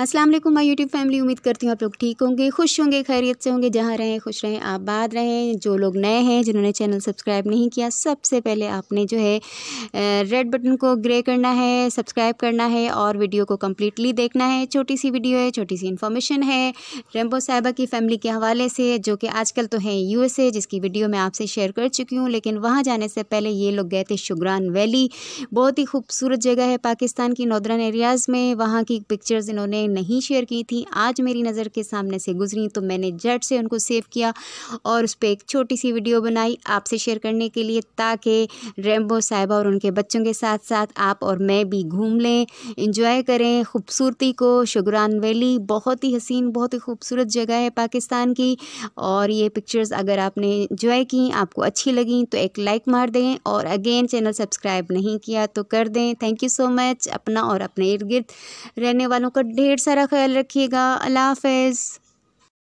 अस्सलाम वालेकुम my YouTube family उम्मीद करती हूँ आप लोग ठीक होंगे खुश होंगे खैरियत से होंगे जहाँ रहें खुश रहें आबाद रहें जो लोग नए हैं जिन्होंने चैनल सब्सक्राइब नहीं किया सबसे पहले आपने जो है रेड बटन को ग्रे करना है सब्सक्राइब करना है और वीडियो को कम्प्लीटली देखना है छोटी सी वीडियो है छोटी सी इन्फॉर्मेशन है रेम्बो साहिबा की फ़ैमिली के हवाले से जो कि आजकल तो हैं यू जिसकी वीडियो मैं आपसे शेयर कर चुकी हूँ लेकिन वहाँ जाने से पहले ये लोग गए थे शुगरान वैली बहुत ही खूबसूरत जगह है पाकिस्तान की नौदरन एरियाज़ में वहाँ की पिक्चर्स इन्होंने मैंने नहीं शेयर की थी आज मेरी नज़र के सामने से गुजरी तो मैंने जट से उनको सेव किया और उस पर एक छोटी सी वीडियो बनाई आपसे शेयर करने के लिए ताकि रेम्बो साहिबा और उनके बच्चों के साथ साथ आप और मैं भी घूम लें इंजॉय करें खूबसूरती को शुगरान वैली बहुत ही हसीन बहुत ही खूबसूरत जगह है पाकिस्तान की और ये पिक्चर्स अगर आपने इंजॉय की आपको अच्छी लगी तो एक लाइक मार दें और अगेन चैनल सब्सक्राइब नहीं किया तो कर दें थैंक यू सो मच अपना और अपने इर्द गिर्द रहने वालों का ढेर ढेर सारा ख्याल रखिएगा अल्लाह हाफ़िज़